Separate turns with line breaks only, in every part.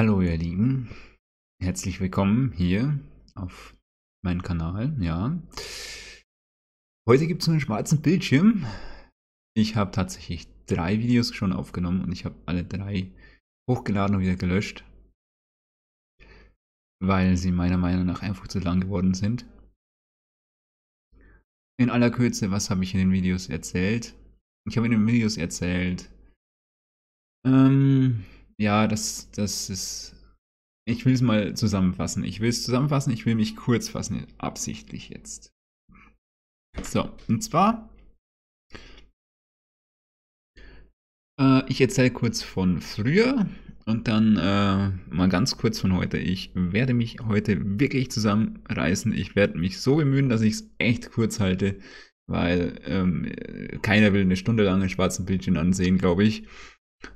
Hallo ihr Lieben, herzlich willkommen hier
auf meinem Kanal, ja. Heute gibt es einen schwarzen Bildschirm. Ich habe tatsächlich drei Videos schon aufgenommen und ich habe alle drei hochgeladen und wieder gelöscht, weil sie meiner Meinung nach einfach zu lang geworden sind. In aller Kürze, was habe ich in den Videos erzählt? Ich habe in den Videos erzählt, ähm, ja, das, das ist. Ich will es mal zusammenfassen. Ich will es zusammenfassen, ich will mich kurz fassen, absichtlich jetzt. So, und zwar. Äh, ich erzähle kurz von früher und dann äh, mal ganz kurz von heute. Ich werde mich heute wirklich zusammenreißen. Ich werde mich so bemühen, dass ich es echt kurz halte, weil ähm, keiner will eine Stunde lang einen schwarzen Bildschirm ansehen, glaube ich.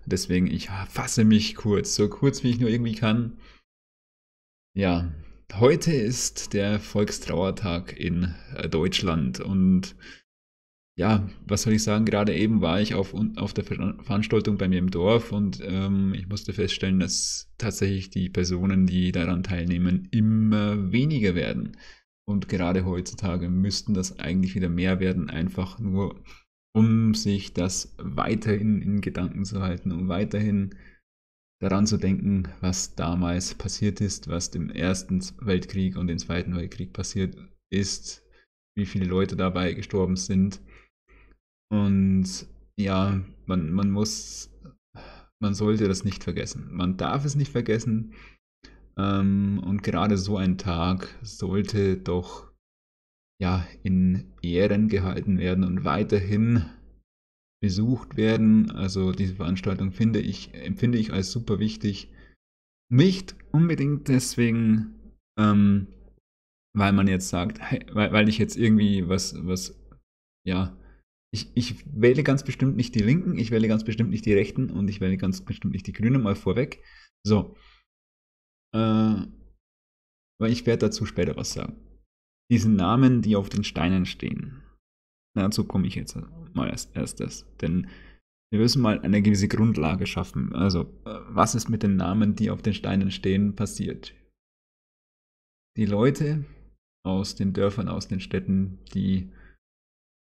Deswegen, ich fasse mich kurz, so kurz wie ich nur irgendwie kann. Ja, heute ist der Volkstrauertag in äh, Deutschland und ja, was soll ich sagen, gerade eben war ich auf, auf der Veranstaltung bei mir im Dorf und ähm, ich musste feststellen, dass tatsächlich die Personen, die daran teilnehmen, immer weniger werden. Und gerade heutzutage müssten das eigentlich wieder mehr werden, einfach nur um sich das weiterhin in Gedanken zu halten, um weiterhin daran zu denken, was damals passiert ist, was dem Ersten Weltkrieg und dem Zweiten Weltkrieg passiert ist, wie viele Leute dabei gestorben sind. Und ja, man, man muss, man sollte das nicht vergessen. Man darf es nicht vergessen. Ähm, und gerade so ein Tag sollte doch ja, in Ehren gehalten werden und weiterhin besucht werden. Also diese Veranstaltung finde ich, empfinde ich als super wichtig. Nicht unbedingt deswegen, ähm, weil man jetzt sagt, hey, weil, weil ich jetzt irgendwie was, was, ja, ich, ich wähle ganz bestimmt nicht die Linken, ich wähle ganz bestimmt nicht die Rechten und ich wähle ganz bestimmt nicht die Grünen mal vorweg. So. Äh, weil ich werde dazu später was sagen diesen Namen, die auf den Steinen stehen. Dazu komme ich jetzt mal als erstes, denn wir müssen mal eine gewisse Grundlage schaffen. Also, äh, was ist mit den Namen, die auf den Steinen stehen, passiert? Die Leute aus den Dörfern, aus den Städten, die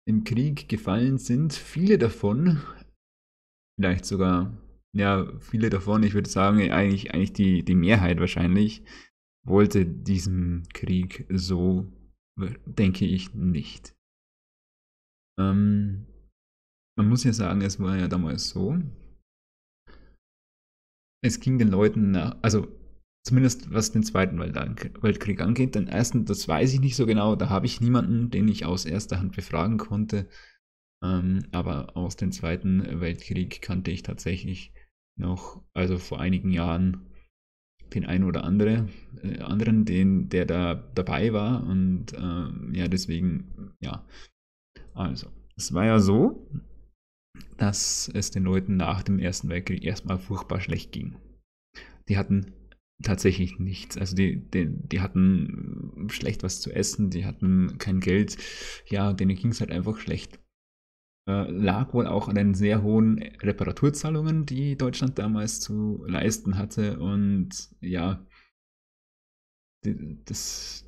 im Krieg gefallen sind, viele davon, vielleicht sogar, ja, viele davon, ich würde sagen, eigentlich, eigentlich die, die Mehrheit wahrscheinlich, wollte diesen Krieg so, denke ich, nicht. Ähm, man muss ja sagen, es war ja damals so. Es ging den Leuten nach, also zumindest was den Zweiten Weltkrieg angeht. Den ersten, das weiß ich nicht so genau, da habe ich niemanden, den ich aus erster Hand befragen konnte. Ähm, aber aus dem Zweiten Weltkrieg kannte ich tatsächlich noch, also vor einigen Jahren, den einen oder andere, äh, anderen, den, der da dabei war. Und äh, ja, deswegen, ja. Also, es war ja so, dass es den Leuten nach dem Ersten Weltkrieg erstmal furchtbar schlecht ging. Die hatten tatsächlich nichts. Also die, die, die hatten schlecht was zu essen, die hatten kein Geld. Ja, denen ging es halt einfach schlecht. Äh, lag wohl auch an den sehr hohen Reparaturzahlungen, die Deutschland damals zu leisten hatte. Und ja, das,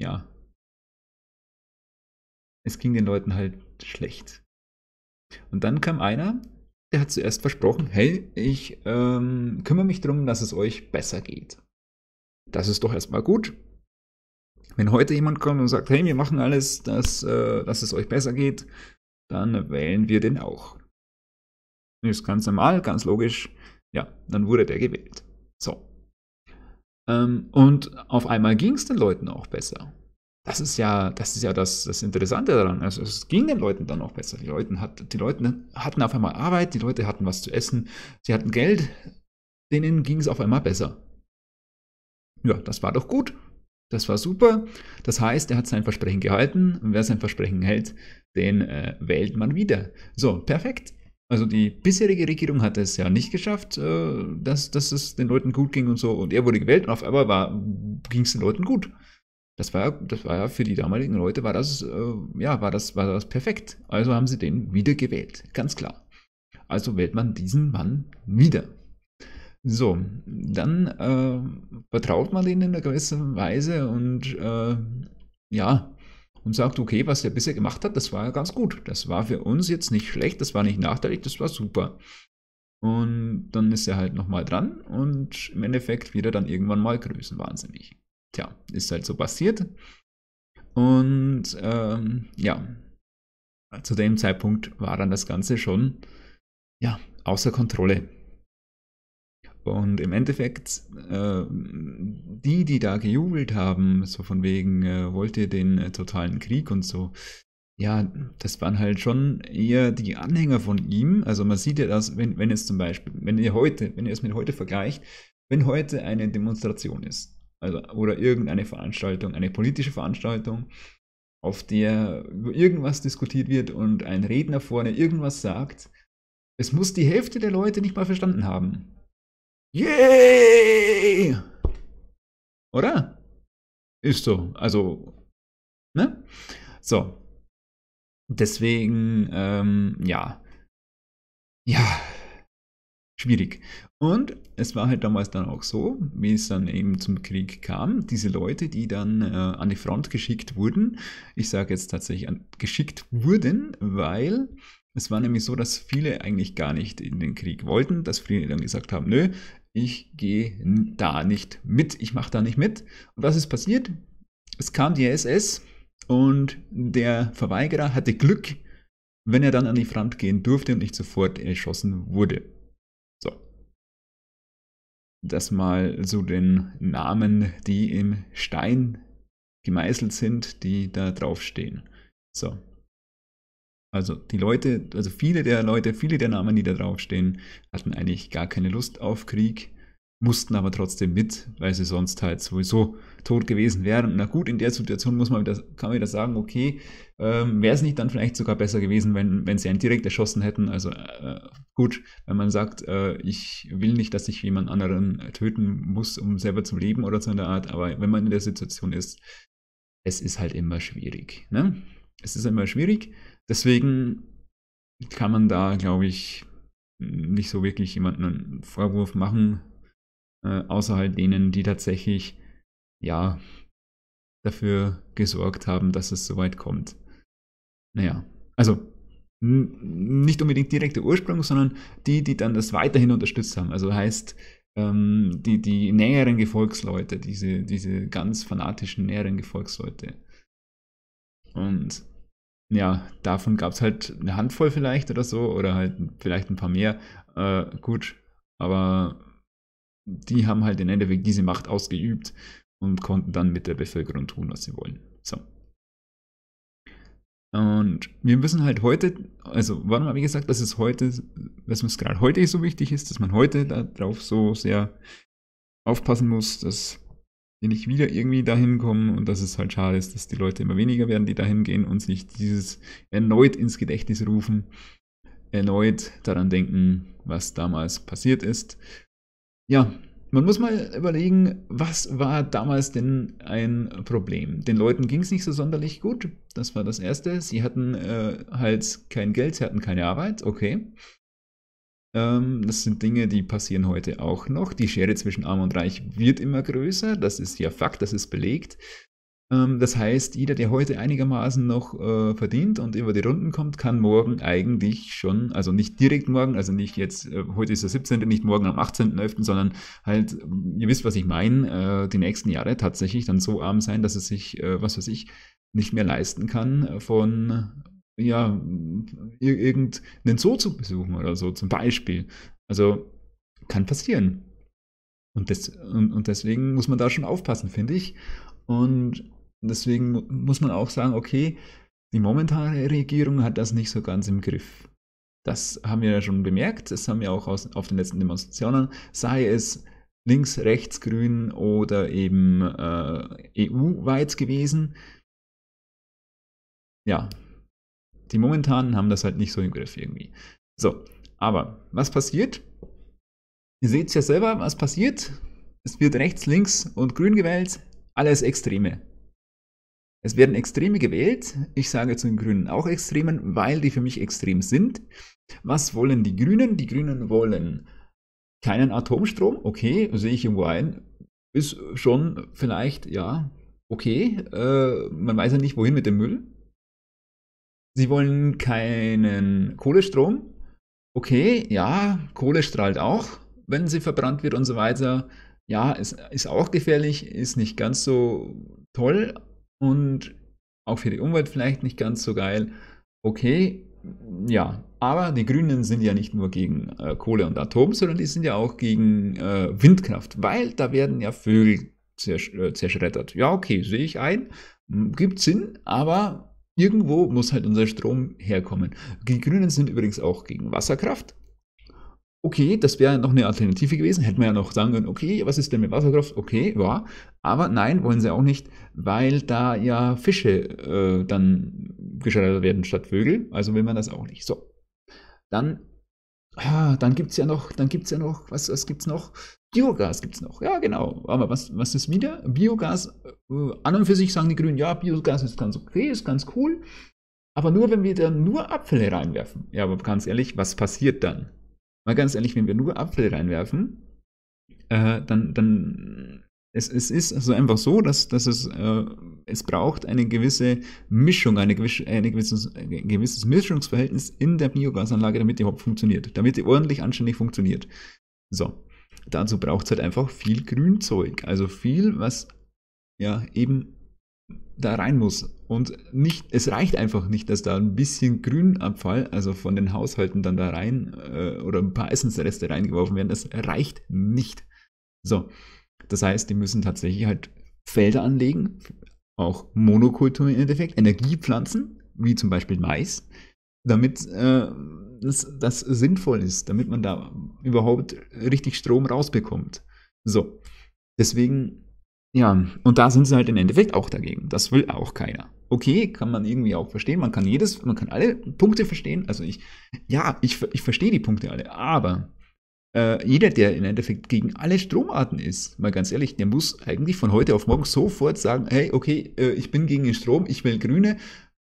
ja, es ging den Leuten halt
schlecht. Und dann kam einer, der hat zuerst versprochen, hey, ich ähm, kümmere mich darum, dass es euch besser geht. Das ist doch erstmal gut. Wenn heute jemand kommt und sagt, hey, wir machen alles, dass, äh, dass es euch besser geht, dann wählen wir den auch. Ist ganz normal, ganz logisch. Ja, dann wurde der gewählt. So. Ähm, und auf einmal ging es den Leuten auch besser. Das ist ja, das ist ja das, das Interessante daran. Also es ging den Leuten dann auch besser. Die Leute, hat, die Leute hatten auf einmal Arbeit, die Leute hatten was zu essen, sie hatten Geld, denen ging es auf einmal besser. Ja, das war doch gut. Das war super. Das heißt, er hat sein Versprechen gehalten. Und wer sein Versprechen hält, den äh, wählt man wieder. So, perfekt. Also die bisherige Regierung hat es ja nicht geschafft, äh, dass, dass es den Leuten gut ging und so. Und er wurde gewählt und auf einmal ging es den Leuten gut. Das war, das war ja für die damaligen Leute, war das, äh, ja, war das, war das perfekt. Also haben sie den wieder gewählt, ganz klar. Also wählt man diesen Mann wieder. So, dann äh, vertraut man denen in einer gewissen Weise und äh, ja, und sagt, okay, was er bisher gemacht hat, das war ja ganz gut. Das war für uns jetzt nicht schlecht, das war nicht nachteilig, das war super. Und dann ist er halt nochmal dran und im Endeffekt wird er dann irgendwann mal größenwahnsinnig. Tja, ist halt so passiert. Und ähm, ja, zu dem Zeitpunkt war dann das Ganze schon ja, außer Kontrolle. Und im Endeffekt, äh, die, die da gejubelt haben, so von wegen, äh, wollt ihr den äh, totalen Krieg und so, ja, das waren halt schon eher die Anhänger von ihm. Also man sieht ja das, wenn, wenn es zum Beispiel, wenn ihr heute, wenn ihr es mit heute vergleicht, wenn heute eine Demonstration ist, also oder irgendeine Veranstaltung, eine politische Veranstaltung, auf der über irgendwas diskutiert wird und ein Redner vorne irgendwas sagt, es muss die Hälfte der Leute nicht mal verstanden haben. Yay! Oder?
Ist so. Also, ne? So.
Deswegen, ähm, ja. Ja. Schwierig. Und es war halt damals dann auch so, wie es dann eben zum Krieg kam, diese Leute, die dann äh, an die Front geschickt wurden, ich sage jetzt tatsächlich an, geschickt wurden, weil es war nämlich so, dass viele eigentlich gar nicht in den Krieg wollten, dass viele dann gesagt haben, nö, ich gehe da nicht mit, ich mache da nicht mit. Und was ist passiert? Es kam die SS und der Verweigerer hatte Glück, wenn er dann an die Front gehen durfte und nicht sofort erschossen wurde. So. Das mal so den Namen, die im Stein gemeißelt sind, die da draufstehen. So. Also die Leute, also viele der Leute, viele der Namen, die da draufstehen, hatten eigentlich gar keine Lust auf Krieg, mussten aber trotzdem mit, weil sie sonst halt sowieso tot gewesen wären. Na gut, in der Situation muss man wieder, kann man wieder sagen, okay, ähm, wäre es nicht dann vielleicht sogar besser gewesen, wenn, wenn sie einen direkt erschossen hätten. Also äh, gut, wenn man sagt, äh, ich will nicht, dass ich jemand anderen töten muss, um selber zu leben oder so in der Art, aber wenn man in der Situation ist, es ist halt immer schwierig. Ne? Es ist immer schwierig. Deswegen hm. kann man da, glaube ich, nicht so wirklich jemanden einen Vorwurf machen, äh, außer halt denen, die tatsächlich, ja, dafür gesorgt haben, dass es so weit kommt. Naja, also nicht unbedingt direkter Ursprung, sondern die, die dann das weiterhin unterstützt haben. Also heißt, ähm, die, die näheren Gefolgsleute, diese, diese ganz fanatischen näheren Gefolgsleute. Und ja, davon gab es halt eine Handvoll vielleicht oder so, oder halt vielleicht ein paar mehr. Äh, gut, aber die haben halt im Endeffekt diese Macht ausgeübt und konnten dann mit der Bevölkerung tun, was sie wollen. So. Und wir müssen halt heute, also warum habe ich gesagt, dass es heute, dass es gerade heute so wichtig ist, dass man heute darauf so sehr aufpassen muss, dass will nicht wieder irgendwie dahin kommen und dass es halt schade ist, dass die Leute immer weniger werden, die dahin gehen und sich dieses erneut ins Gedächtnis rufen, erneut daran denken, was damals passiert ist. Ja, man muss mal überlegen, was war damals denn ein Problem? Den Leuten ging es nicht so sonderlich gut. Das war das Erste. Sie hatten äh, halt kein Geld, sie hatten keine Arbeit. Okay. Ähm, das sind Dinge, die passieren heute auch noch. Die Schere zwischen Arm und Reich wird immer größer. Das ist ja Fakt, das ist belegt. Ähm, das heißt, jeder, der heute einigermaßen noch äh, verdient und über die Runden kommt, kann morgen eigentlich schon, also nicht direkt morgen, also nicht jetzt, äh, heute ist der 17., nicht morgen am 18.11., sondern halt, ihr wisst, was ich meine, äh, die nächsten Jahre tatsächlich dann so arm sein, dass es sich, was weiß ich, nicht mehr leisten kann, von ja, irgendeinen Zoo zu besuchen oder so zum Beispiel. Also kann passieren. Und, des, und, und deswegen muss man da schon aufpassen, finde ich. Und deswegen muss man auch sagen, okay, die momentane Regierung hat das nicht so ganz im Griff. Das haben wir ja schon bemerkt, das haben wir auch aus, auf den letzten Demonstrationen, sei es links, rechts, grün oder eben äh, EU-weit gewesen. Ja, die momentanen haben das halt nicht so im Griff irgendwie. So, aber was passiert? Ihr seht es ja selber, was passiert. Es wird rechts, links und grün gewählt, alles Extreme. Es werden Extreme gewählt. Ich sage zu den Grünen auch Extremen, weil die für mich extrem sind. Was wollen die Grünen? Die Grünen wollen keinen Atomstrom. Okay, sehe ich irgendwo ein. Ist schon vielleicht, ja, okay. Äh, man weiß ja nicht, wohin mit dem Müll. Sie wollen keinen Kohlestrom. Okay, ja, Kohle strahlt auch, wenn sie verbrannt wird und so weiter. Ja, es ist auch gefährlich, ist nicht ganz so toll und auch für die Umwelt vielleicht nicht ganz so geil. Okay, ja, aber die Grünen sind ja nicht nur gegen äh, Kohle und Atom, sondern die sind ja auch gegen äh, Windkraft, weil da werden ja Vögel zersch äh, zerschreddert. Ja, okay, sehe ich ein, gibt Sinn, aber Irgendwo muss halt unser Strom herkommen. Die Grünen sind übrigens auch gegen Wasserkraft. Okay, das wäre noch eine Alternative gewesen. Hätten wir ja noch sagen können, okay, was ist denn mit Wasserkraft? Okay, ja. Aber nein, wollen sie auch nicht, weil da ja Fische äh, dann geschreddert werden statt Vögel. Also will man das auch nicht. So. Dann, ah, dann gibt es ja noch, dann gibt ja noch, was, was gibt's noch? Biogas gibt es noch. Ja, genau. Aber was, was ist wieder? Biogas, äh, an und für sich sagen die Grünen, ja, Biogas ist ganz okay, ist ganz cool. Aber nur, wenn wir dann nur Abfälle reinwerfen. Ja, aber ganz ehrlich, was passiert dann? Mal ganz ehrlich, wenn wir nur Abfälle reinwerfen, äh, dann, dann es, es ist also einfach so, dass, dass es, äh, es braucht eine gewisse Mischung, eine gewisse, eine gewisses, ein gewisses Mischungsverhältnis in der Biogasanlage, damit die überhaupt funktioniert, damit die ordentlich anständig funktioniert. So, Dazu braucht es halt einfach viel Grünzeug, also viel, was ja eben da rein muss. Und nicht, es reicht einfach nicht, dass da ein bisschen Grünabfall, also von den Haushalten dann da rein äh, oder ein paar Essensreste reingeworfen werden. Das reicht nicht. So, das heißt, die müssen tatsächlich halt Felder anlegen, auch Monokulturen im Endeffekt, Energiepflanzen, wie zum Beispiel Mais, damit äh, das, das sinnvoll ist, damit man da überhaupt richtig Strom rausbekommt. So. Deswegen, ja, und da sind sie halt im Endeffekt auch dagegen. Das will auch keiner. Okay, kann man irgendwie auch verstehen. Man kann jedes, man kann alle Punkte verstehen. Also ich, ja, ich, ich verstehe die Punkte alle, aber äh, jeder, der im Endeffekt gegen alle Stromarten ist, mal ganz ehrlich, der muss eigentlich von heute auf morgen sofort sagen, hey, okay, äh, ich bin gegen den Strom, ich will Grüne,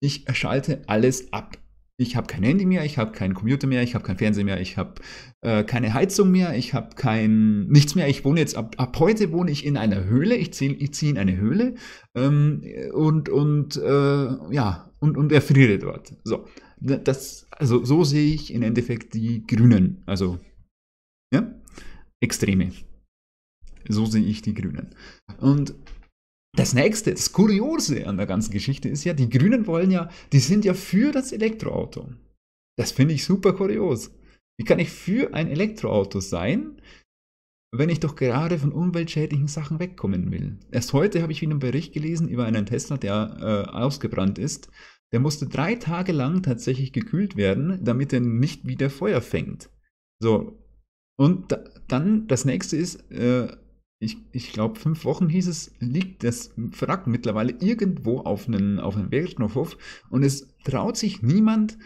ich schalte alles ab ich habe kein Handy mehr, ich habe keinen Computer mehr, ich habe keinen Fernseher mehr, ich habe äh, keine Heizung mehr, ich habe kein nichts mehr. Ich wohne jetzt ab, ab heute wohne ich in einer Höhle. Ich ziehe ich zieh in eine Höhle ähm, und und äh, ja und und erfriere dort. So, das also so sehe ich im Endeffekt die Grünen. Also ja Extreme. So sehe ich die Grünen. Und das nächste, das Kuriose an der ganzen Geschichte ist ja, die Grünen wollen ja, die sind ja für das Elektroauto. Das finde ich super kurios. Wie kann ich für ein Elektroauto sein, wenn ich doch gerade von umweltschädlichen Sachen wegkommen will? Erst heute habe ich wieder einen Bericht gelesen über einen Tesla, der äh, ausgebrannt ist. Der musste drei Tage lang tatsächlich gekühlt werden, damit er nicht wieder Feuer fängt. So. Und da, dann das nächste ist, äh, ich, ich glaube, fünf Wochen hieß es, liegt das Wrack mittlerweile irgendwo auf einem auf einen Wertstoffhof und es traut sich niemand,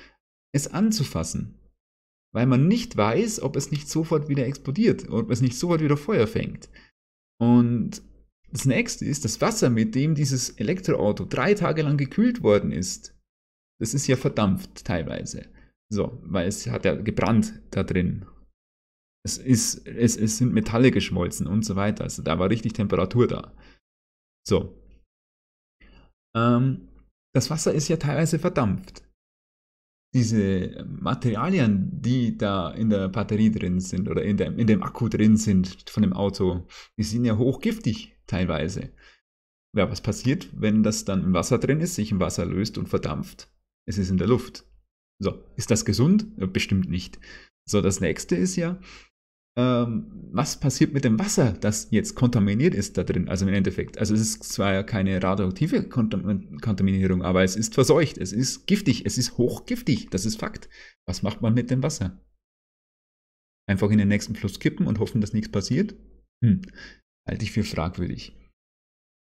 es anzufassen. Weil man nicht weiß, ob es nicht sofort wieder explodiert, oder ob es nicht sofort wieder Feuer fängt. Und das nächste ist, das Wasser, mit dem dieses Elektroauto drei Tage lang gekühlt worden ist, das ist ja verdampft teilweise. So, weil es hat ja gebrannt da drin es, ist, es, es sind Metalle geschmolzen und so weiter. Also da war richtig Temperatur da. So. Ähm, das Wasser ist ja teilweise verdampft. Diese Materialien, die da in der Batterie drin sind oder in, der, in dem Akku drin sind von dem Auto, die sind ja hochgiftig teilweise. Ja, was passiert, wenn das dann im Wasser drin ist, sich im Wasser löst und verdampft? Es ist in der Luft. So, ist das gesund? Bestimmt nicht. So, das nächste ist ja, ähm, was passiert mit dem Wasser, das jetzt kontaminiert ist da drin, also im Endeffekt. Also es ist zwar keine radioaktive Kontaminierung, aber es ist verseucht, es ist giftig, es ist hochgiftig, das ist Fakt. Was macht man mit dem Wasser? Einfach in den nächsten Fluss kippen und hoffen, dass nichts passiert? Hm, halte ich für fragwürdig.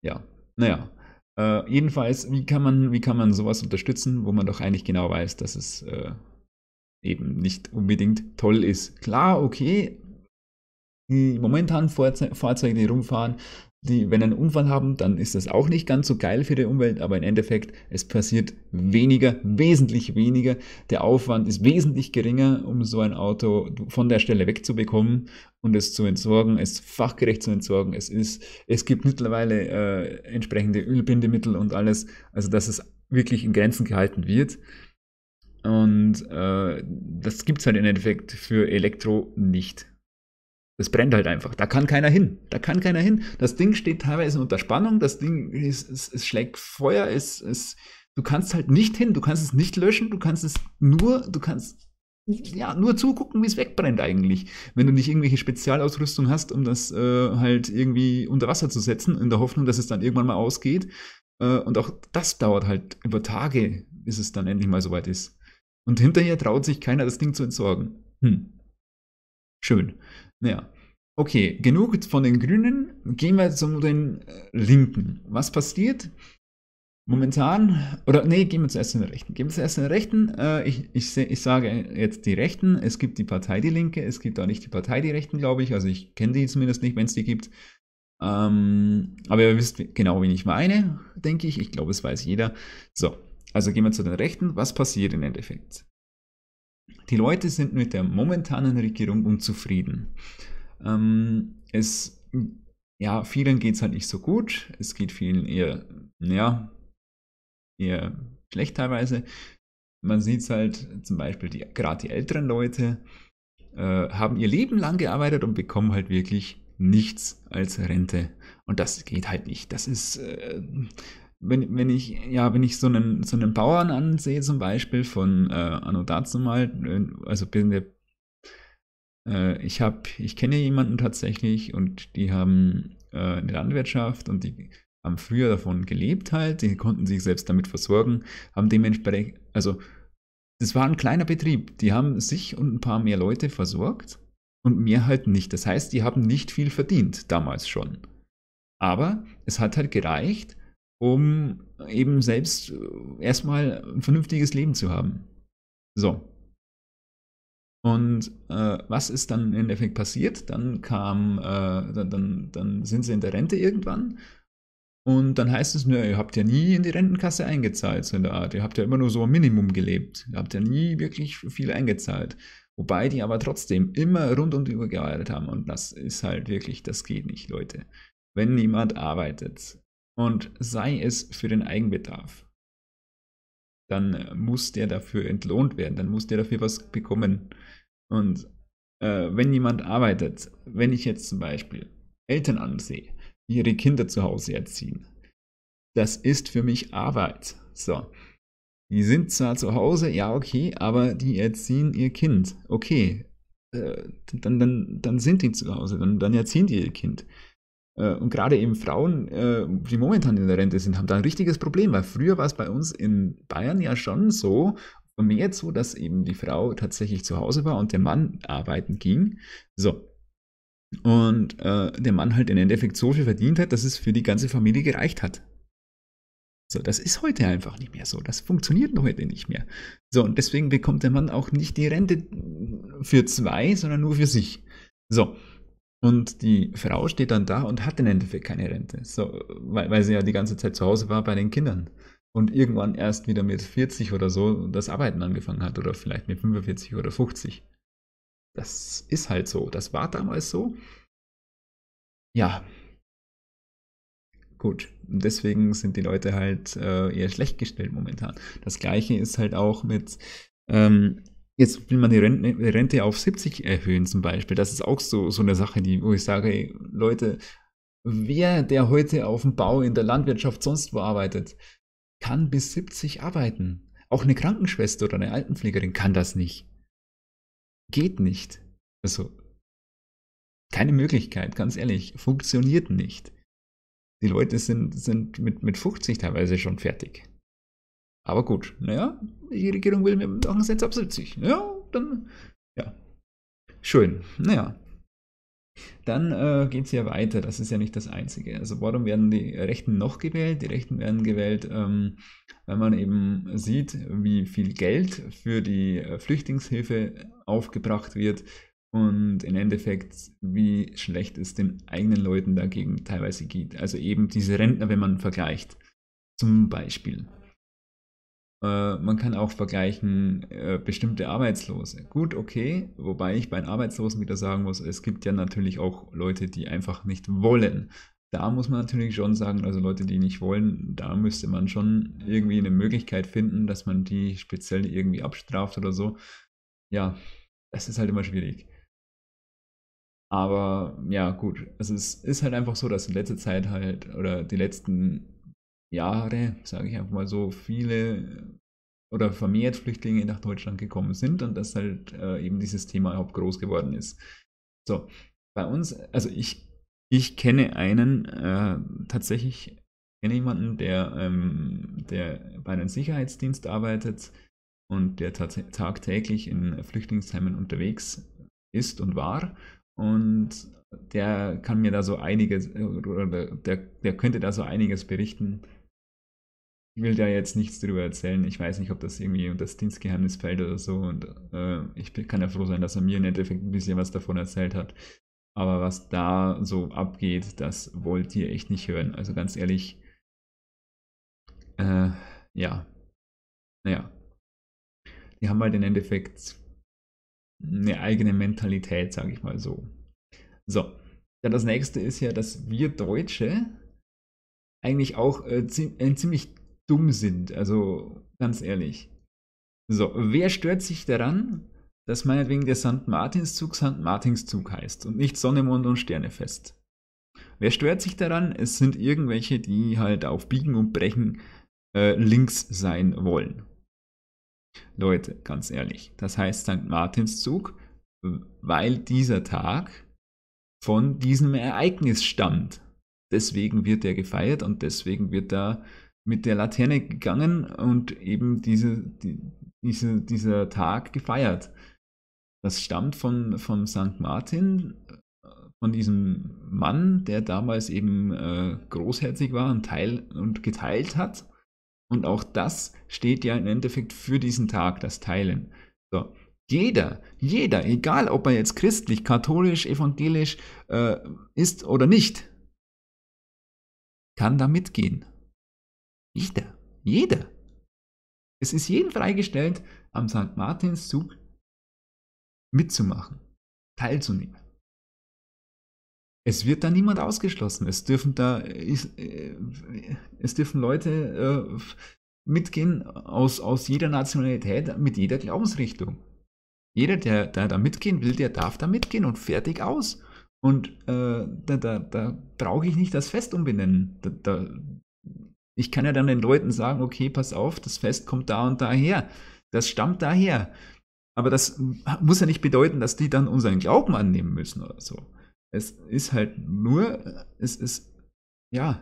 Ja, naja. Äh, jedenfalls, wie kann, man, wie kann man sowas unterstützen, wo man doch eigentlich genau weiß, dass es äh, eben nicht unbedingt toll ist? Klar, okay, die momentanen Fahrzeuge, die rumfahren, die, wenn einen Unfall haben, dann ist das auch nicht ganz so geil für die Umwelt, aber im Endeffekt, es passiert weniger, wesentlich weniger. Der Aufwand ist wesentlich geringer, um so ein Auto von der Stelle wegzubekommen und es zu entsorgen, es fachgerecht zu entsorgen. Es, ist, es gibt mittlerweile äh, entsprechende Ölbindemittel und alles, also dass es wirklich in Grenzen gehalten wird. Und äh, das gibt es halt im Endeffekt für Elektro nicht. Es brennt halt einfach. Da kann keiner hin. Da kann keiner hin. Das Ding steht teilweise unter Spannung. Das Ding ist, es, es schlägt Feuer. Es, es, du kannst halt nicht hin. Du kannst es nicht löschen. Du kannst es nur, du kannst ja, nur zugucken, wie es wegbrennt eigentlich. Wenn du nicht irgendwelche Spezialausrüstung hast, um das äh, halt irgendwie unter Wasser zu setzen, in der Hoffnung, dass es dann irgendwann mal ausgeht. Äh, und auch das dauert halt über Tage, bis es dann endlich mal soweit ist. Und hinterher traut sich keiner, das Ding zu entsorgen. Hm. Schön. Ja. Okay, genug von den Grünen, gehen wir zu den äh, Linken. Was passiert? Momentan, oder nee, gehen wir zuerst in den Rechten. Gehen wir zuerst in den Rechten. Äh, ich, ich, ich sage jetzt die Rechten. Es gibt die Partei Die Linke, es gibt auch nicht die Partei Die Rechten, glaube ich. Also ich kenne die zumindest nicht, wenn es die gibt. Ähm, aber ihr wisst genau, wen ich meine, denke ich. Ich glaube, es weiß jeder. So, also gehen wir zu den Rechten. Was passiert im Endeffekt? Die Leute sind mit der momentanen Regierung unzufrieden. Ähm, es, ja, vielen geht es halt nicht so gut. Es geht vielen eher, ja, eher schlecht teilweise. Man sieht es halt zum Beispiel, die, gerade die älteren Leute äh, haben ihr Leben lang gearbeitet und bekommen halt wirklich nichts als Rente. Und das geht halt nicht. Das ist, äh, wenn, wenn ich, ja, wenn ich so einen, so einen Bauern ansehe, zum Beispiel von äh, Anno Dazumal, äh, also bin der, äh, ich habe, ich kenne jemanden tatsächlich und die haben äh, eine Landwirtschaft und die haben früher davon gelebt halt, die konnten sich selbst damit versorgen, haben dementsprechend, also das war ein kleiner Betrieb, die haben sich und ein paar mehr Leute versorgt und mehr halt nicht. Das heißt, die haben nicht viel verdient damals schon. Aber es hat halt gereicht, um eben selbst äh, erstmal ein vernünftiges Leben zu haben. So. Und äh, was ist dann im Endeffekt passiert? Dann kam, äh, dann, dann, dann sind sie in der Rente irgendwann und dann heißt es, nur, ihr habt ja nie in die Rentenkasse eingezahlt, so in der Art. Ihr habt ja immer nur so ein Minimum gelebt. Ihr habt ja nie wirklich viel eingezahlt. Wobei die aber trotzdem immer rund und über gearbeitet haben. Und das ist halt wirklich, das geht nicht, Leute. Wenn niemand arbeitet, und sei es für den Eigenbedarf, dann äh, muss der dafür entlohnt werden, dann muss der dafür was bekommen. Und äh, wenn jemand arbeitet, wenn ich jetzt zum Beispiel Eltern ansehe, die ihre Kinder zu Hause erziehen, das ist für mich Arbeit. So. Die sind zwar zu Hause, ja, okay, aber die erziehen ihr Kind. Okay, äh, dann, dann, dann sind die zu Hause, dann, dann erziehen die ihr Kind. Äh, und gerade eben Frauen, äh, die momentan in der Rente sind, haben da ein richtiges Problem, weil früher war es bei uns in Bayern ja schon so, vermehrt so, dass eben die Frau tatsächlich zu Hause war und der Mann arbeiten ging. So. Und äh, der Mann halt im Endeffekt so viel verdient hat, dass es für die ganze Familie gereicht hat. So, das ist heute einfach nicht mehr so. Das funktioniert heute nicht mehr. So, und deswegen bekommt der Mann auch nicht die Rente für zwei, sondern nur für sich. So, und die Frau steht dann da und hat im Endeffekt keine Rente, so, weil, weil sie ja die ganze Zeit zu Hause war bei den Kindern und irgendwann erst wieder mit 40 oder so das Arbeiten angefangen hat oder vielleicht mit 45 oder 50. Das ist halt so, das war damals so. Ja. Gut, deswegen sind die Leute halt äh, eher schlecht gestellt momentan. Das gleiche ist halt auch mit ähm, Jetzt will man die Rente auf 70 erhöhen zum Beispiel. Das ist auch so, so eine Sache, die, wo ich sage, Leute, wer, der heute auf dem Bau, in der Landwirtschaft, sonst wo arbeitet, kann bis 70 arbeiten. Auch eine Krankenschwester oder eine Altenpflegerin kann das nicht. Geht nicht. Also, keine Möglichkeit, ganz ehrlich. Funktioniert nicht. Die Leute sind, sind mit, mit 50 teilweise schon fertig. Aber gut, naja, die Regierung will mir auch einen Cent absitzig. Ja, dann, ja. Schön, naja. Dann äh, geht es ja weiter, das ist ja nicht das Einzige. Also warum werden die Rechten noch gewählt? Die Rechten werden gewählt, ähm, wenn man eben sieht, wie viel Geld für die äh, Flüchtlingshilfe aufgebracht wird und im Endeffekt, wie schlecht es den eigenen Leuten dagegen teilweise geht. Also eben diese Rentner, wenn man vergleicht, zum Beispiel. Äh, man kann auch vergleichen äh, bestimmte Arbeitslose. Gut, okay, wobei ich bei den Arbeitslosen wieder sagen muss, es gibt ja natürlich auch Leute, die einfach nicht wollen. Da muss man natürlich schon sagen, also Leute, die nicht wollen, da müsste man schon irgendwie eine Möglichkeit finden, dass man die speziell irgendwie abstraft oder so. Ja, das ist halt immer schwierig. Aber ja, gut, also es ist halt einfach so, dass in letzter Zeit halt oder die letzten Jahre, sage ich einfach mal so, viele äh, oder vermehrt Flüchtlinge nach Deutschland gekommen sind und dass halt äh, eben dieses Thema überhaupt groß geworden ist. So, bei uns, also ich, ich kenne einen, äh, tatsächlich kenne jemanden, der, ähm, der bei einem Sicherheitsdienst arbeitet und der tagtäglich in Flüchtlingsheimen unterwegs ist und war und der kann mir da so einiges, oder der, der könnte da so einiges berichten, ich will da jetzt nichts drüber erzählen. Ich weiß nicht, ob das irgendwie unter das Dienstgeheimnis fällt oder so. Und äh, ich kann ja froh sein, dass er mir im Endeffekt ein bisschen was davon erzählt hat. Aber was da so abgeht, das wollt ihr echt nicht hören. Also ganz ehrlich, äh, ja. Naja. Die haben halt im Endeffekt eine eigene Mentalität, sage ich mal so. So. Dann das nächste ist ja, dass wir Deutsche eigentlich auch äh, ein ziemlich dumm sind. Also ganz ehrlich. So, wer stört sich daran, dass meinetwegen der St. Martinszug St. Martinszug heißt und nicht Sonne, Mond und Sternefest? Wer stört sich daran? Es sind irgendwelche, die halt auf Biegen und Brechen äh, links sein wollen. Leute, ganz ehrlich, das heißt St. Martinszug, weil dieser Tag von diesem Ereignis stammt. Deswegen wird er gefeiert und deswegen wird da mit der Laterne gegangen und eben diese, die, diese, dieser Tag gefeiert. Das stammt von, von St. Martin, von diesem Mann, der damals eben äh, großherzig war und, teil, und geteilt hat. Und auch das steht ja im Endeffekt für diesen Tag, das Teilen. So. Jeder, jeder, egal ob er jetzt christlich, katholisch, evangelisch äh, ist oder nicht, kann da mitgehen. Jeder. Jeder. Es ist jedem freigestellt, am St. Martinszug mitzumachen, teilzunehmen. Es wird da niemand ausgeschlossen. Es dürfen da, äh, äh, es dürfen Leute äh, mitgehen aus, aus jeder Nationalität, mit jeder Glaubensrichtung. Jeder, der, der da mitgehen will, der darf da mitgehen und fertig aus. Und äh, da, da, da brauche ich nicht das Fest umbenennen. Da, da, ich kann ja dann den Leuten sagen, okay, pass auf, das Fest kommt da und daher. Das stammt daher. Aber das muss ja nicht bedeuten, dass die dann unseren Glauben annehmen müssen oder so. Es ist halt nur, es ist, ja,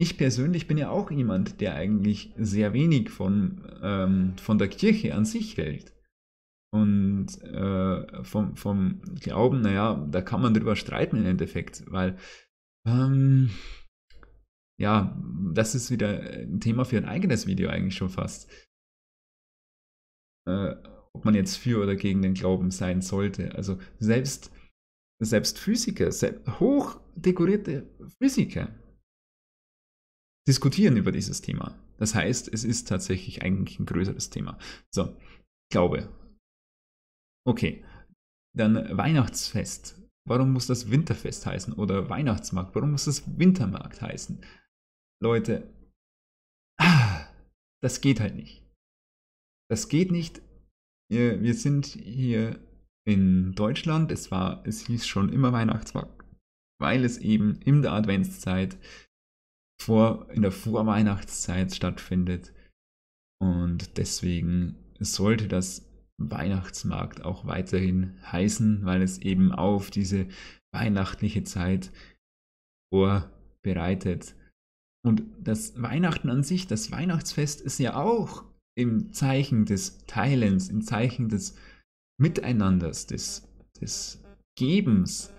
ich persönlich bin ja auch jemand, der eigentlich sehr wenig von, ähm, von der Kirche an sich hält. Und äh, vom, vom Glauben, naja, da kann man drüber streiten im Endeffekt, weil ähm, ja, das ist wieder äh, ein Thema für ein eigenes Video eigentlich schon fast. Äh, ob man jetzt für oder gegen den Glauben sein sollte. Also selbst, selbst Physiker, selbst hochdekorierte Physiker diskutieren über dieses Thema. Das heißt, es ist tatsächlich eigentlich ein größeres Thema. So, Glaube. Okay, dann Weihnachtsfest. Warum muss das Winterfest heißen? Oder Weihnachtsmarkt? Warum muss das Wintermarkt heißen? Leute, das geht halt nicht. Das geht nicht. Wir, sind hier in Deutschland. Es war, es hieß schon immer Weihnachtsmarkt, weil es eben in der Adventszeit vor, in der Vorweihnachtszeit stattfindet. Und deswegen sollte das Weihnachtsmarkt auch weiterhin heißen, weil es eben auf diese weihnachtliche Zeit vorbereitet. Und das Weihnachten an sich, das Weihnachtsfest ist ja auch im Zeichen des Teilens, im Zeichen des Miteinanders, des, des Gebens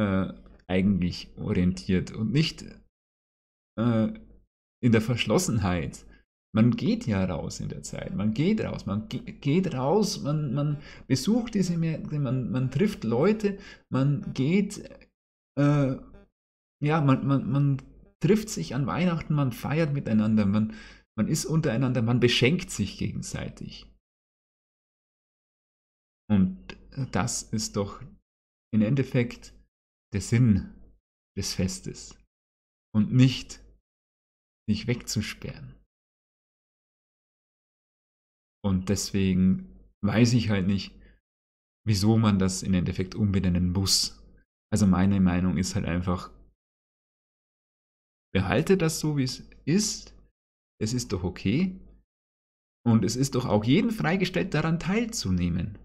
äh, eigentlich orientiert und nicht äh, in der Verschlossenheit. Man geht ja raus in der Zeit, man geht raus, man ge geht raus, man, man besucht diese Märkte, man, man trifft Leute, man geht, äh, ja, man, man, man trifft sich an Weihnachten, man feiert miteinander, man, man ist untereinander, man beschenkt sich gegenseitig. Und das ist doch im Endeffekt
der Sinn des Festes und nicht sich wegzusperren. Und deswegen
weiß ich halt nicht, wieso man das im Endeffekt umbenennen muss. Also meine Meinung ist halt einfach, behalte das so, wie es ist. Es ist doch okay. Und es ist doch auch jedem freigestellt, daran teilzunehmen.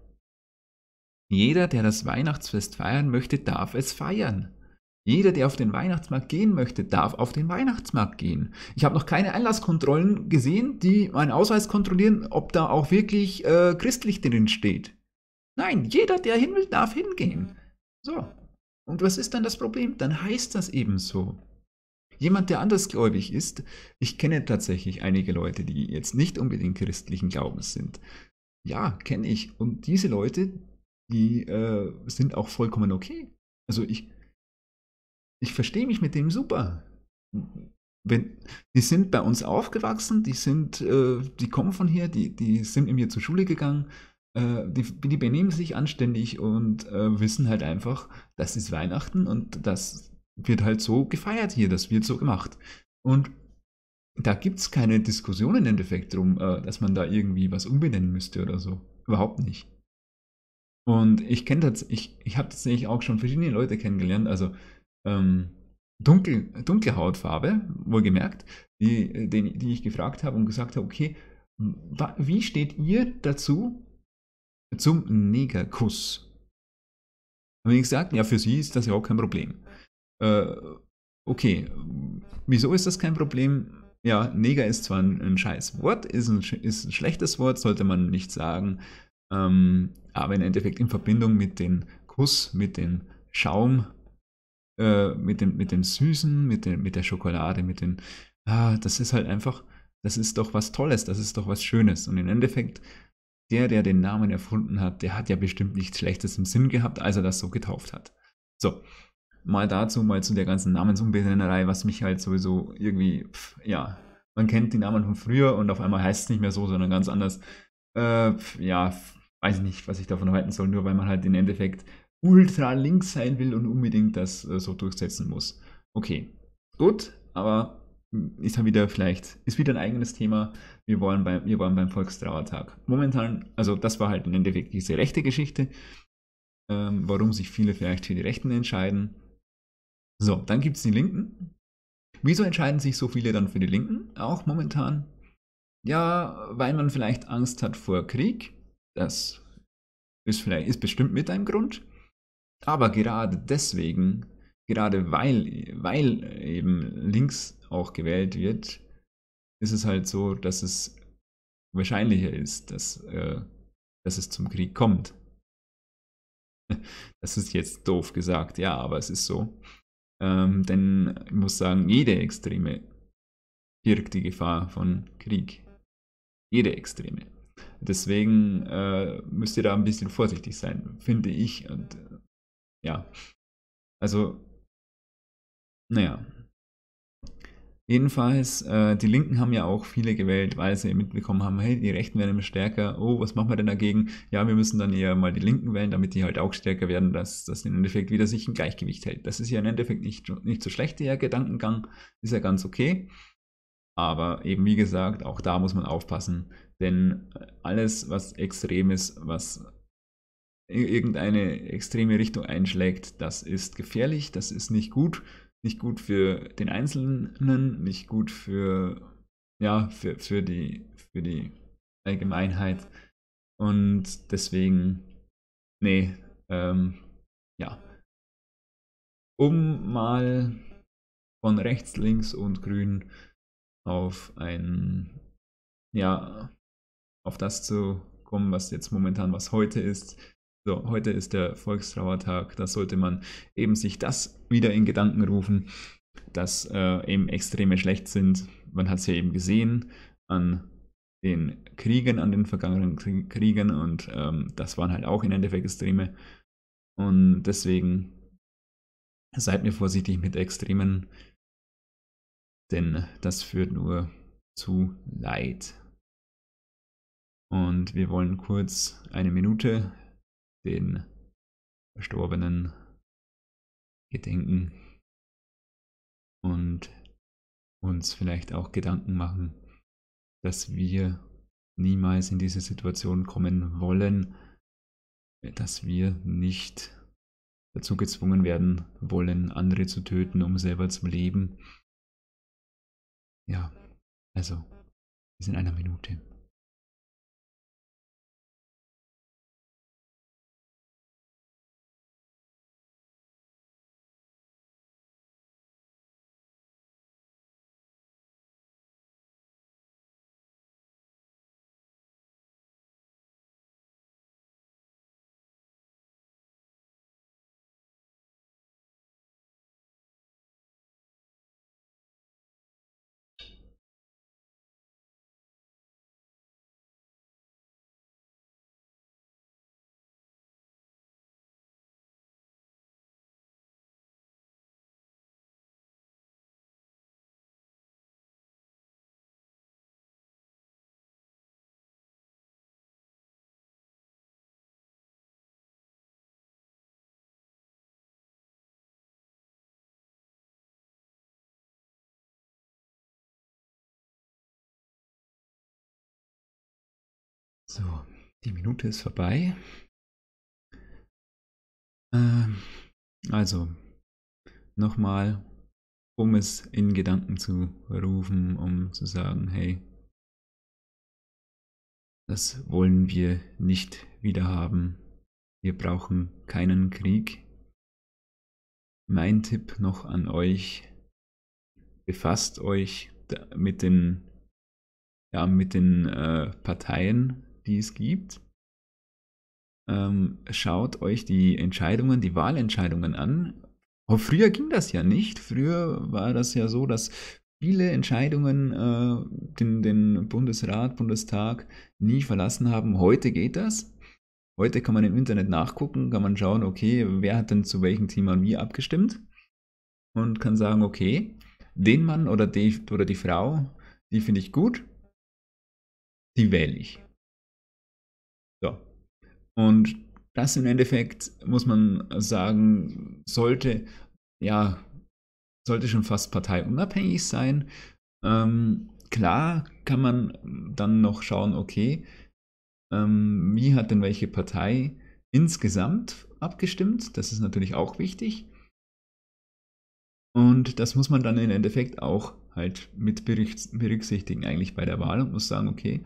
Jeder, der das Weihnachtsfest feiern möchte, darf es feiern. Jeder, der auf den Weihnachtsmarkt gehen möchte, darf auf den Weihnachtsmarkt gehen. Ich habe noch keine Einlasskontrollen gesehen, die meinen Ausweis kontrollieren, ob da auch wirklich äh, christlich drin steht. Nein, jeder, der hin will, darf hingehen. So. Und was ist dann das Problem? Dann heißt das eben so. Jemand, der andersgläubig ist, ich kenne tatsächlich einige Leute, die jetzt nicht unbedingt christlichen Glaubens sind. Ja, kenne ich. Und diese Leute, die äh, sind auch vollkommen okay. Also ich, ich verstehe mich mit dem super. Wenn, die sind bei uns aufgewachsen, die sind, äh, die kommen von hier, die, die sind mit mir zur Schule gegangen, äh, die, die benehmen sich anständig und äh, wissen halt einfach, das ist Weihnachten und das wird halt so gefeiert hier, das wird so gemacht. Und da gibt es keine Diskussion im Endeffekt drum, äh, dass man da irgendwie was umbenennen müsste oder so. Überhaupt nicht. Und ich kenne das, ich, ich habe tatsächlich auch schon verschiedene Leute kennengelernt, also ähm, dunkel, dunkle Hautfarbe, wohlgemerkt, die, äh, den, die ich gefragt habe und gesagt habe, okay, wie steht ihr dazu zum Negerkuss? Haben die gesagt, ja, für sie ist das ja auch kein Problem äh, okay, wieso ist das kein Problem? Ja, Neger ist zwar ein, ein scheiß Wort, ist ein, ist ein schlechtes Wort, sollte man nicht sagen, ähm, aber im Endeffekt in Verbindung mit dem Kuss, mit dem Schaum, äh, mit, dem, mit dem Süßen, mit, dem, mit der Schokolade, mit dem, ah, das ist halt einfach, das ist doch was Tolles, das ist doch was Schönes. Und im Endeffekt, der, der den Namen erfunden hat, der hat ja bestimmt nichts Schlechtes im Sinn gehabt, als er das so getauft hat. So, mal dazu, mal zu der ganzen Namensumbenenerei, was mich halt sowieso irgendwie, pf, ja, man kennt die Namen von früher und auf einmal heißt es nicht mehr so, sondern ganz anders. Äh, pf, ja, pf, weiß nicht, was ich davon halten soll, nur weil man halt im Endeffekt ultra links sein will und unbedingt das äh, so durchsetzen muss. Okay, gut, aber hm, ist dann wieder vielleicht, ist wieder ein eigenes Thema. Wir waren beim, wir waren beim Volkstrauertag. Momentan, also das war halt im Endeffekt diese rechte Geschichte, ähm, warum sich viele vielleicht für die Rechten entscheiden. So, dann gibt es die Linken. Wieso entscheiden sich so viele dann für die Linken, auch momentan? Ja, weil man vielleicht Angst hat vor Krieg. Das ist, vielleicht, ist bestimmt mit einem Grund. Aber gerade deswegen, gerade weil, weil eben links auch gewählt wird, ist es halt so, dass es wahrscheinlicher ist, dass, äh, dass es zum Krieg kommt. Das ist jetzt doof gesagt, ja, aber es ist so ähm, denn ich muss sagen, jede Extreme birgt die Gefahr von Krieg. Jede Extreme. Deswegen äh, müsst ihr da ein bisschen vorsichtig sein, finde ich. Und äh, ja, also, naja, Jedenfalls, äh, die Linken haben ja auch viele gewählt, weil sie mitbekommen haben, hey, die Rechten werden immer stärker, oh, was machen wir denn dagegen? Ja, wir müssen dann eher mal die Linken wählen, damit die halt auch stärker werden, dass das im Endeffekt wieder sich im Gleichgewicht hält. Das ist ja im Endeffekt nicht, nicht so schlecht, der Gedankengang, ist ja ganz okay. Aber eben wie gesagt, auch da muss man aufpassen, denn alles, was extrem ist, was irgendeine extreme Richtung einschlägt, das ist gefährlich, das ist nicht gut nicht gut für den Einzelnen, nicht gut für, ja, für, für, die, für die Allgemeinheit.
Und deswegen, nee, ähm, ja.
Um mal von rechts, links und grün auf ein, ja, auf das zu kommen, was jetzt momentan, was heute ist, so, heute ist der Volkstrauertag. Da sollte man eben sich das wieder in Gedanken rufen, dass äh, eben Extreme schlecht sind. Man hat es ja eben gesehen an den Kriegen, an den vergangenen Kriegen und ähm, das waren halt auch im Endeffekt Extreme. Und deswegen seid mir vorsichtig mit Extremen, denn das führt
nur zu Leid. Und wir wollen kurz eine Minute den verstorbenen Gedenken und uns vielleicht auch
Gedanken machen, dass wir niemals in diese Situation kommen wollen, dass wir nicht dazu gezwungen werden wollen, andere zu töten, um selber zu leben. Ja,
also, bis in einer Minute. So, die Minute
ist vorbei. Ähm, also, nochmal, um es in Gedanken zu rufen, um
zu sagen, hey, das wollen wir nicht
wieder haben. Wir brauchen keinen Krieg. Mein Tipp noch an euch, befasst euch mit den, ja, mit den äh, Parteien, die es gibt. Ähm, schaut euch die Entscheidungen, die Wahlentscheidungen an. Aber früher ging das ja nicht. Früher war das ja so, dass viele Entscheidungen äh, den, den Bundesrat, Bundestag nie verlassen haben. Heute geht das. Heute kann man im Internet nachgucken, kann man schauen, okay, wer hat denn zu welchem Thema wie abgestimmt und kann sagen, okay, den Mann oder die, oder die Frau, die finde ich gut, die wähle ich. Und das im Endeffekt, muss man sagen, sollte, ja, sollte schon fast parteiunabhängig sein. Ähm, klar kann man dann noch schauen, okay, ähm, wie hat denn welche Partei insgesamt abgestimmt? Das ist natürlich auch wichtig. Und das muss man dann im Endeffekt auch halt mit berücksichtigen eigentlich bei der Wahl und muss sagen, okay,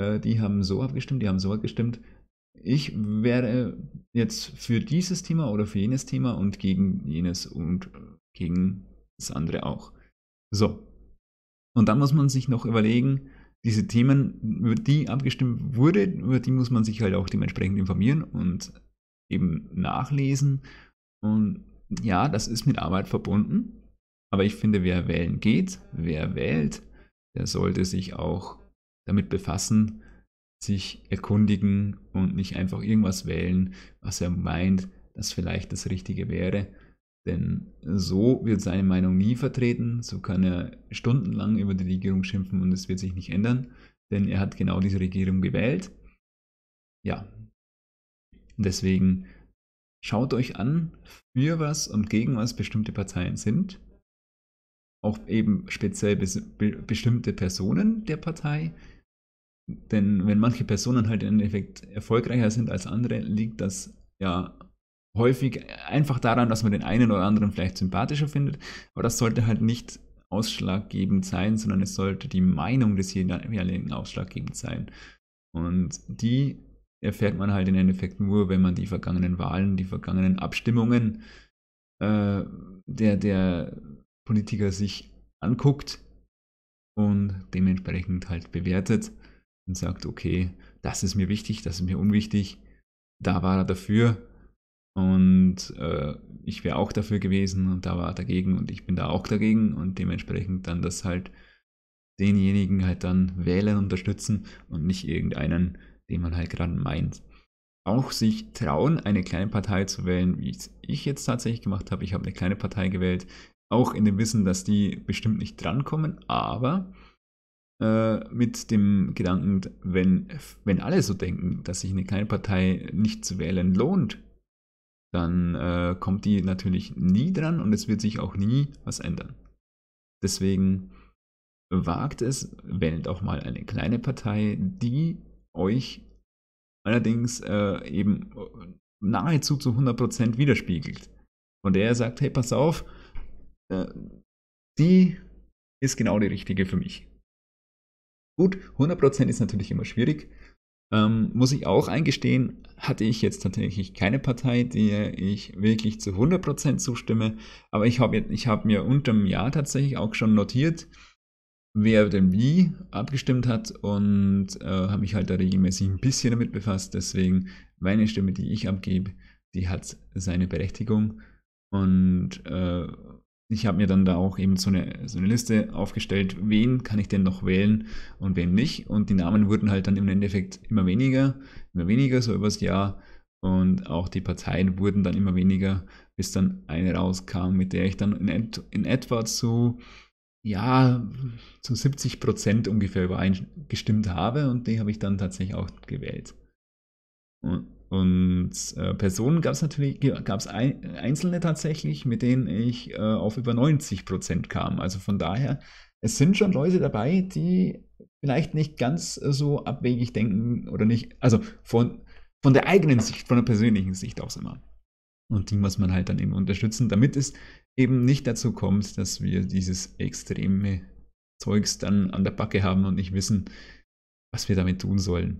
äh, die haben so abgestimmt, die haben so abgestimmt, ich wäre jetzt für dieses Thema oder für jenes Thema und gegen jenes und äh, gegen das andere auch. So. Und dann muss man sich noch überlegen, diese Themen, über die abgestimmt wurde, über die muss man sich halt auch dementsprechend informieren und eben nachlesen. Und ja, das ist mit Arbeit verbunden. Aber ich finde, wer wählen geht, wer wählt, der sollte sich auch damit befassen, sich erkundigen und nicht einfach irgendwas wählen, was er meint, dass vielleicht das Richtige wäre. Denn so wird seine Meinung nie vertreten, so kann er stundenlang über die Regierung schimpfen und es wird sich nicht ändern, denn er hat genau diese Regierung gewählt. Ja, deswegen schaut euch an, für was und gegen was bestimmte Parteien sind, auch eben speziell bestimmte Personen der Partei, denn wenn manche Personen halt im Endeffekt erfolgreicher sind als andere, liegt das ja häufig einfach daran, dass man den einen oder anderen vielleicht sympathischer findet. Aber das sollte halt nicht ausschlaggebend sein, sondern es sollte die Meinung des jeweiligen ausschlaggebend sein. Und die erfährt man halt im Endeffekt nur, wenn man die vergangenen Wahlen, die vergangenen Abstimmungen äh, der, der Politiker sich anguckt und dementsprechend halt bewertet und sagt, okay, das ist mir wichtig, das ist mir unwichtig, da war er dafür und äh, ich wäre auch dafür gewesen und da war er dagegen und ich bin da auch dagegen und dementsprechend dann das halt denjenigen halt dann wählen, unterstützen und nicht irgendeinen, den man halt gerade meint. Auch sich trauen, eine kleine Partei zu wählen, wie ich jetzt tatsächlich gemacht habe. Ich habe eine kleine Partei gewählt, auch in dem Wissen, dass die bestimmt nicht drankommen, aber äh, mit dem Gedanken, wenn, wenn alle so denken, dass sich eine kleine Partei nicht zu wählen lohnt, dann äh, kommt die natürlich nie dran und es wird sich auch nie was ändern. Deswegen wagt es, wählt auch mal eine kleine Partei, die euch allerdings äh, eben nahezu zu 100% widerspiegelt. Von der er sagt, hey, pass auf, äh, die ist genau die richtige für mich. Gut, 100% ist natürlich immer schwierig. Ähm, muss ich auch eingestehen, hatte ich jetzt tatsächlich keine Partei, der ich wirklich zu 100% zustimme. Aber ich habe hab mir unterm Jahr tatsächlich auch schon notiert, wer denn wie abgestimmt hat und äh, habe mich halt da regelmäßig ein bisschen damit befasst. Deswegen meine Stimme, die ich abgebe, die hat seine Berechtigung. Und äh, ich habe mir dann da auch eben so eine, so eine Liste aufgestellt, wen kann ich denn noch wählen und wen nicht. Und die Namen wurden halt dann im Endeffekt immer weniger, immer weniger so übers Jahr. Und auch die Parteien wurden dann immer weniger, bis dann eine rauskam, mit der ich dann in, et in etwa zu, ja, zu 70 Prozent ungefähr übereingestimmt habe. Und die habe ich dann tatsächlich auch gewählt. Und und äh, Personen gab es natürlich, gab es ein, einzelne tatsächlich, mit denen ich äh, auf über 90 Prozent kam. Also von daher, es sind schon Leute dabei, die vielleicht nicht ganz so abwegig denken oder nicht, also von, von der eigenen Sicht, von der persönlichen Sicht aus immer. Und die muss man halt dann eben unterstützen, damit es eben nicht dazu kommt, dass wir dieses extreme Zeugs dann an der Backe haben und nicht wissen, was wir damit tun sollen.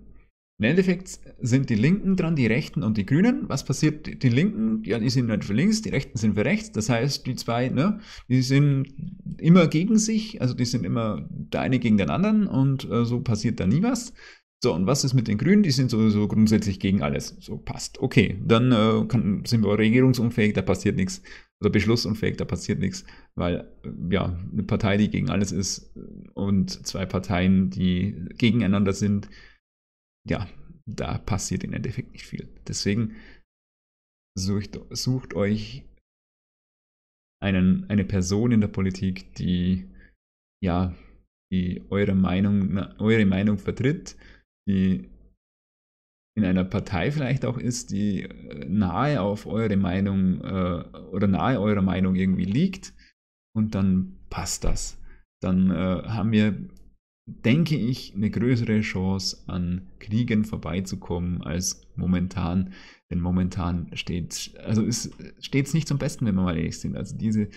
Im Endeffekt sind die Linken dran, die Rechten und die Grünen. Was passiert? Die Linken, ja, die sind nicht für links, die Rechten sind für rechts. Das heißt, die zwei, ne, die sind immer gegen sich, also die sind immer der eine gegen den anderen und äh, so passiert da nie was. So, und was ist mit den Grünen? Die sind sowieso grundsätzlich gegen alles. So, passt. Okay, dann äh, kann, sind wir regierungsunfähig, da passiert nichts. Oder beschlussunfähig, da passiert nichts. Weil, äh, ja, eine Partei, die gegen alles ist und zwei Parteien, die gegeneinander sind, ja, da passiert im Endeffekt nicht viel. Deswegen sucht, sucht euch einen, eine Person in der Politik, die ja, die eure Meinung, eure Meinung vertritt, die in einer Partei vielleicht auch ist, die äh, nahe auf eure Meinung äh, oder nahe eurer Meinung irgendwie liegt und dann passt das. Dann äh, haben wir denke ich, eine größere Chance an Kriegen vorbeizukommen als momentan. Denn momentan steht, also ist, es nicht zum Besten, wenn wir mal ehrlich sind. Also diese,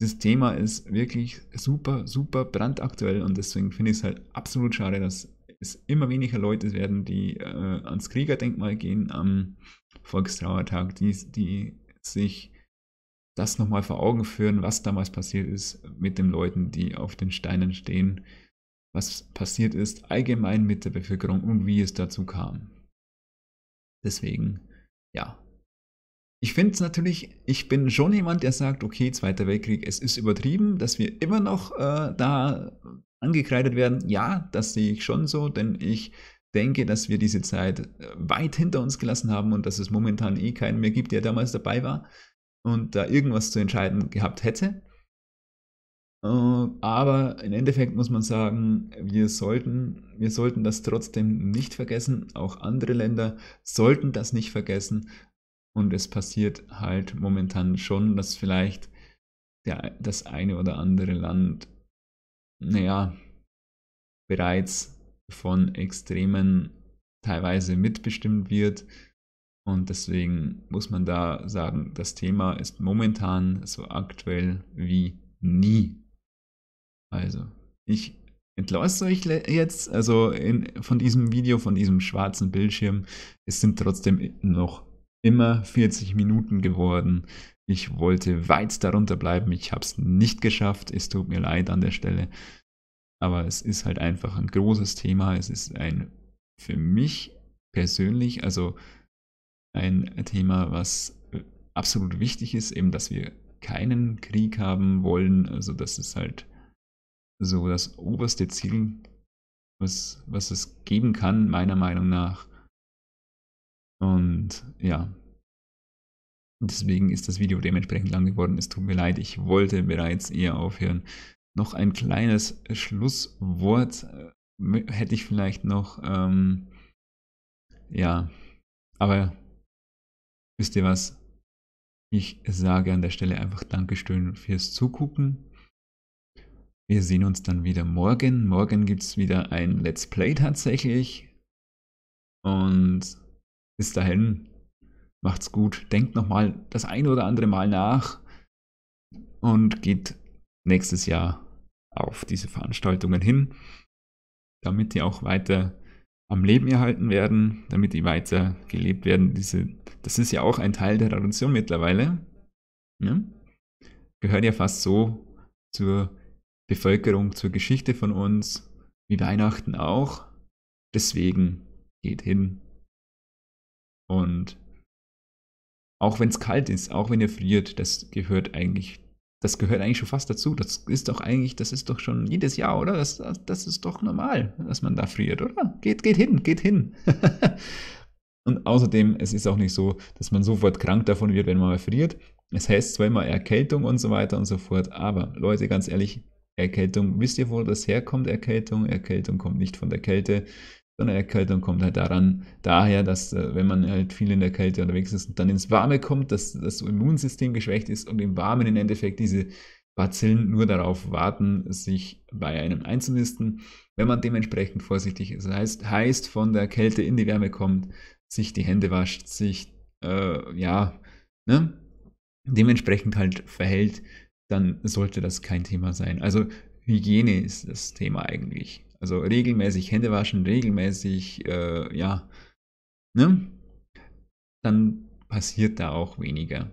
dieses Thema ist wirklich super, super brandaktuell und deswegen finde ich es halt absolut schade, dass es immer weniger Leute werden, die äh, ans Kriegerdenkmal gehen am Volkstrauertag, die, die sich das nochmal vor Augen führen, was damals passiert ist mit den Leuten, die auf den Steinen stehen was passiert ist, allgemein mit der Bevölkerung und wie es dazu kam. Deswegen, ja. Ich finde es natürlich, ich bin schon jemand, der sagt, okay, Zweiter Weltkrieg, es ist übertrieben, dass wir immer noch äh, da angekreidet werden. Ja, das sehe ich schon so, denn ich denke, dass wir diese Zeit äh, weit hinter uns gelassen haben und dass es momentan eh keinen mehr gibt, der damals dabei war und da irgendwas zu entscheiden gehabt hätte. Äh, aber im Endeffekt muss man sagen, wir sollten, wir sollten das trotzdem nicht vergessen. Auch andere Länder sollten das nicht vergessen. Und es passiert halt momentan schon, dass vielleicht der, das eine oder andere Land, naja, bereits von Extremen teilweise mitbestimmt wird. Und deswegen muss man da sagen, das Thema ist momentan so aktuell wie nie. Also, ich entlasse euch jetzt, also in, von diesem Video, von diesem schwarzen Bildschirm. Es sind trotzdem noch immer 40 Minuten geworden. Ich wollte weit darunter bleiben. Ich habe es nicht geschafft. Es tut mir leid an der Stelle. Aber es ist halt einfach ein großes Thema. Es ist ein für mich persönlich, also ein Thema, was äh, absolut wichtig ist, eben, dass wir keinen Krieg haben wollen. Also das ist halt so das oberste Ziel, was, was es geben kann, meiner Meinung nach. Und ja, deswegen ist das Video dementsprechend lang geworden. Es tut mir leid, ich wollte bereits eher aufhören. Noch ein kleines Schlusswort äh, hätte ich vielleicht noch. Ähm, ja, aber wisst ihr was? Ich sage an der Stelle einfach Dankeschön fürs Zugucken. Wir sehen uns dann wieder morgen. Morgen gibt es wieder ein Let's Play tatsächlich. Und bis dahin, macht's gut. Denkt nochmal das ein oder andere Mal nach und geht nächstes Jahr auf diese Veranstaltungen hin, damit die auch weiter am Leben erhalten werden, damit die weiter gelebt werden. Diese, das ist ja auch ein Teil der Tradition mittlerweile. Ne? Gehört ja fast so zur Bevölkerung zur Geschichte von uns, wie Weihnachten auch. Deswegen geht hin. Und auch wenn es kalt ist, auch wenn ihr friert, das gehört eigentlich, das gehört eigentlich schon fast dazu. Das ist doch eigentlich, das ist doch schon jedes Jahr, oder? Das, das, das ist doch normal, dass man da friert, oder? Geht, geht hin, geht hin. Und außerdem, es ist auch nicht so, dass man sofort krank davon wird, wenn man mal friert. Es heißt zwar immer Erkältung und so weiter und so fort, aber Leute, ganz ehrlich, Erkältung, wisst ihr, wo das herkommt, Erkältung? Erkältung kommt nicht von der Kälte, sondern Erkältung kommt halt daran, daher, dass äh, wenn man halt viel in der Kälte unterwegs ist und dann ins Warme kommt, dass das Immunsystem geschwächt ist und im Warmen im Endeffekt diese Bazillen nur darauf warten, sich bei einem einzunisten, wenn man dementsprechend vorsichtig ist. Das heißt, heißt von der Kälte in die Wärme kommt, sich die Hände wascht, sich, äh, ja, ne? dementsprechend halt verhält, dann sollte das kein Thema sein. Also Hygiene ist das Thema eigentlich. Also regelmäßig Hände waschen, regelmäßig, äh, ja, ne? Dann passiert da auch weniger.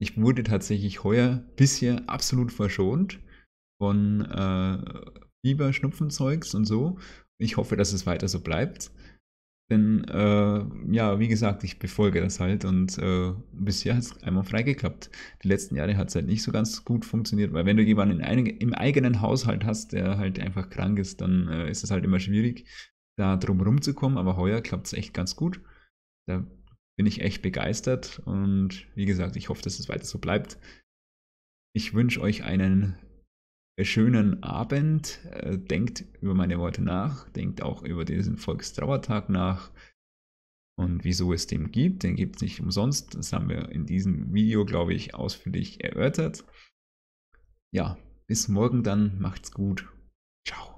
Ich wurde tatsächlich heuer bisher absolut verschont von äh, Fieber, Schnupfenzeugs und so. Ich hoffe, dass es weiter so bleibt. Denn äh, ja, wie gesagt, ich befolge das halt und äh, bisher hat es einmal freigeklappt. Die letzten Jahre hat es halt nicht so ganz gut funktioniert, weil wenn du jemanden ein, im eigenen Haushalt hast, der halt einfach krank ist, dann äh, ist es halt immer schwierig, da drum rumzukommen. Aber heuer klappt es echt ganz gut. Da bin ich echt begeistert und wie gesagt, ich hoffe, dass es weiter so bleibt. Ich wünsche euch einen schönen Abend. Äh, denkt über meine Worte nach, denkt auch über diesen Volkstrauertag nach und wieso es den gibt. Den gibt es nicht umsonst. Das haben wir in diesem Video, glaube ich, ausführlich erörtert. Ja, bis morgen dann. Macht's gut. Ciao.